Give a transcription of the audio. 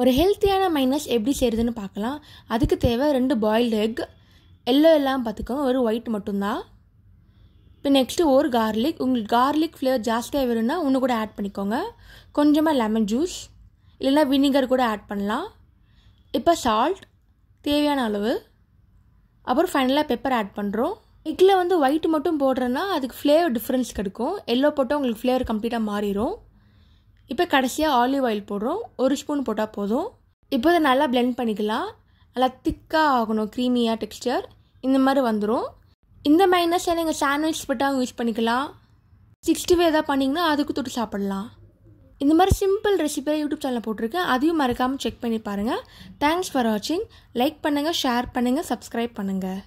ஒரு ஹெல்த்தியான மைனஸ் எப்படி செய்கிறதுன்னு பார்க்கலாம் அதுக்கு தேவை ரெண்டு பாயில்டு எக் எல்லோ எல்லாம் பார்த்துக்கோங்க ஒரு ஒயிட் மட்டும்தான் இப்போ நெக்ஸ்ட்டு ஒரு கார்லிக் உங்களுக்கு கார்லிக் ஃப்ளேவர் ஜாஸ்தியாக வேணும்னா ஒன்று கூட ஆட் பண்ணிக்கோங்க கொஞ்சமாக லெமன் ஜூஸ் இல்லைன்னா வினிகர் கூட ஆட் பண்ணலாம் இப்போ சால்ட் தேவையான அளவு அப்புறம் ஃபைனலாக பெப்பர் ஆட் பண்ணுறோம் எக்கில் வந்து ஒயிட் மட்டும் போடுறேன்னா அதுக்கு ஃப்ளேவர் டிஃப்ரென்ஸ் கிடைக்கும் எல்லோ போட்டால் உங்களுக்கு ஃப்ளேவர் கம்ப்ளீட்டாக மாறிடும் இப்போ கடைசியாக ஆலிவ் ஆயில் போடுறோம் ஒரு ஸ்பூன் போட்டால் போதும் இப்போ இதை நல்லா பிளெண்ட் பண்ணிக்கலாம் நல்லா திக்காக ஆகணும் க்ரீமியாக டெக்ஸ்டர் இந்த மாதிரி வந்துடும் இந்த மைனஸை நீங்கள் சாண்ட்விச் போட்டால் யூஸ் பண்ணிக்கலாம் சிக்ஸ்டி ஃபைவ் எதாவது பண்ணிங்கன்னா அதுக்கு தொட்டு சாப்பிட்லாம் இந்த மாதிரி சிம்பிள் ரெசிபியாக யூடியூப் சேனலில் போட்டிருக்கேன் அதையும் மறக்காமல் செக் பண்ணி பாருங்கள் தேங்க்ஸ் ஃபார் வாட்சிங் லைக் பண்ணுங்கள் ஷேர் பண்ணுங்கள் சப்ஸ்கிரைப் பண்ணுங்கள்